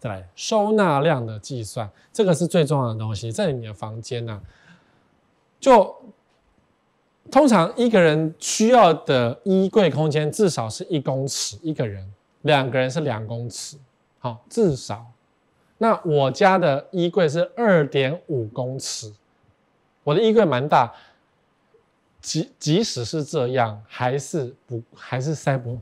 对收纳量的计算，这个是最重要的东西。在你的房间呢，就通常一个人需要的衣柜空间至少是一公尺，一个人两个人是两公尺。好，至少。那我家的衣柜是二点五公尺，我的衣柜蛮大。即即使是这样，还是不还是塞不，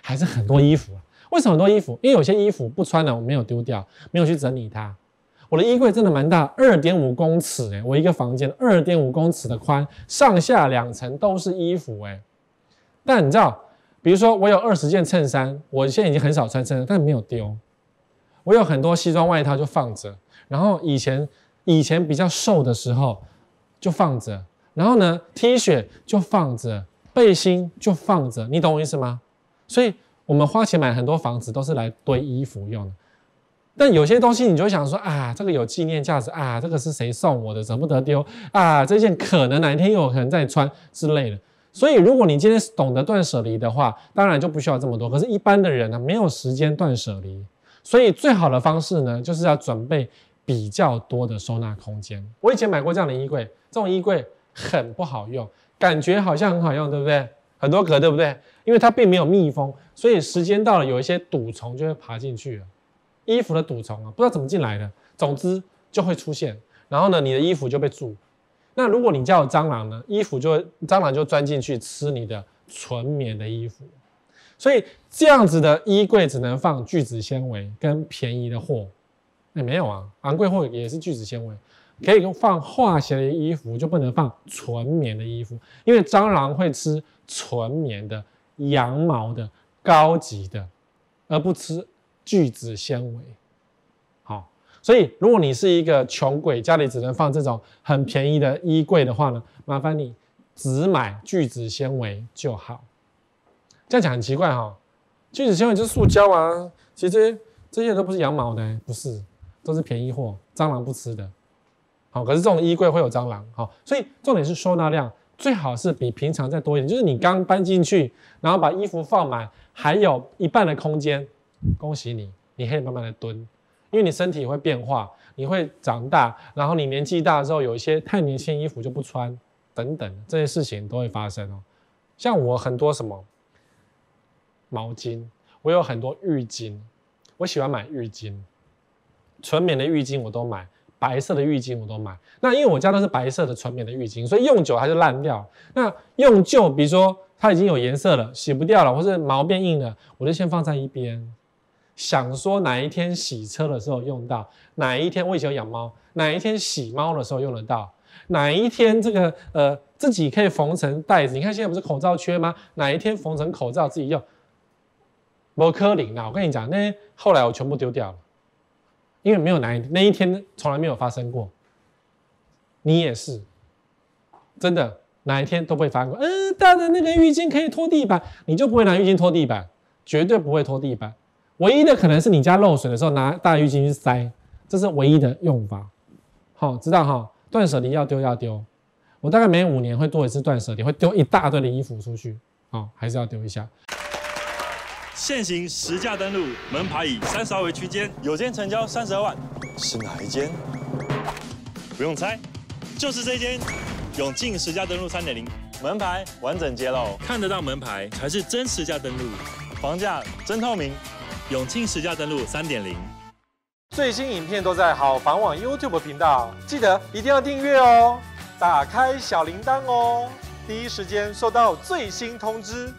还是很多衣服。为什么很多衣服？因为有些衣服不穿了，我没有丢掉，没有去整理它。我的衣柜真的蛮大，二点五公尺诶。我一个房间二点五公尺的宽，上下两层都是衣服诶。但你知道，比如说我有二十件衬衫，我现在已经很少穿衬衫，但没有丢。我有很多西装外套就放着，然后以前以前比较瘦的时候就放着，然后呢 T 恤就放着，背心就放着，你懂我意思吗？所以。我们花钱买很多房子，都是来堆衣服用的。但有些东西，你就想说啊，这个有纪念价值啊，这个是谁送我的，舍不得丢啊，这件可能哪一天又可能再穿之类的。所以，如果你今天懂得断舍离的话，当然就不需要这么多。可是，一般的人呢，没有时间断舍离，所以最好的方式呢，就是要准备比较多的收纳空间。我以前买过这样的衣柜，这种衣柜很不好用，感觉好像很好用，对不对？很多壳，对不对？因为它并没有密封，所以时间到了，有一些蠹虫就会爬进去了。衣服的蠹虫啊，不知道怎么进来的，总之就会出现。然后呢，你的衣服就被蛀。那如果你家有蟑螂呢，衣服就会蟑螂就钻进去吃你的纯棉的衣服。所以这样子的衣柜只能放聚酯纤维跟便宜的货。哎，没有啊，昂贵货也是聚酯纤维，可以用放化纤的衣服，就不能放纯棉的衣服，因为蟑螂会吃纯棉的、羊毛的、高级的，而不吃聚酯纤维。好，所以如果你是一个穷鬼，家里只能放这种很便宜的衣柜的话呢，麻烦你只买聚酯纤维就好。这样讲很奇怪哈，聚酯纤维就是塑胶啊，其实这些都不是羊毛的，不是。都是便宜货，蟑螂不吃的。好，可是这种衣柜会有蟑螂。好，所以重点是收纳量，最好是比平常再多一点。就是你刚搬进去，然后把衣服放满，还有一半的空间，恭喜你，你可以慢慢的蹲，因为你身体会变化，你会长大，然后你年纪大之后，有一些太年轻衣服就不穿，等等这些事情都会发生哦。像我很多什么毛巾，我有很多浴巾，我喜欢买浴巾。纯棉的浴巾我都买，白色的浴巾我都买。那因为我家都是白色的纯棉的浴巾，所以用久它就烂掉。那用旧，比如说它已经有颜色了，洗不掉了，或是毛变硬了，我就先放在一边。想说哪一天洗车的时候用到，哪一天我以前养猫，哪一天洗猫的时候用得到，哪一天这个呃自己可以缝成袋子。你看现在不是口罩缺吗？哪一天缝成口罩自己用？摩可能啦！我跟你讲那后来我全部丢掉了。因为没有哪一那一天从来没有发生过，你也是，真的哪一天都不会发生过。呃，大的那个浴巾可以拖地板，你就不会拿浴巾拖地板，绝对不会拖地板。唯一的可能是你家漏水的时候拿大浴巾去塞，这是唯一的用法。好，知道哈，断舍离要丢要丢。我大概每五年会做一次断舍离，会丢一大堆的衣服出去。好，还是要丢一下。现行实价登录门牌以三十二为区间，有间成交三十二万，是哪一间？不用猜，就是这间。永庆实价登录三点零门牌完整揭露，看得到门牌才是真实价登录，房价真透明。永庆实价登录三点零，最新影片都在好房网 YouTube 频道，记得一定要订阅哦，打开小铃铛哦，第一时间收到最新通知。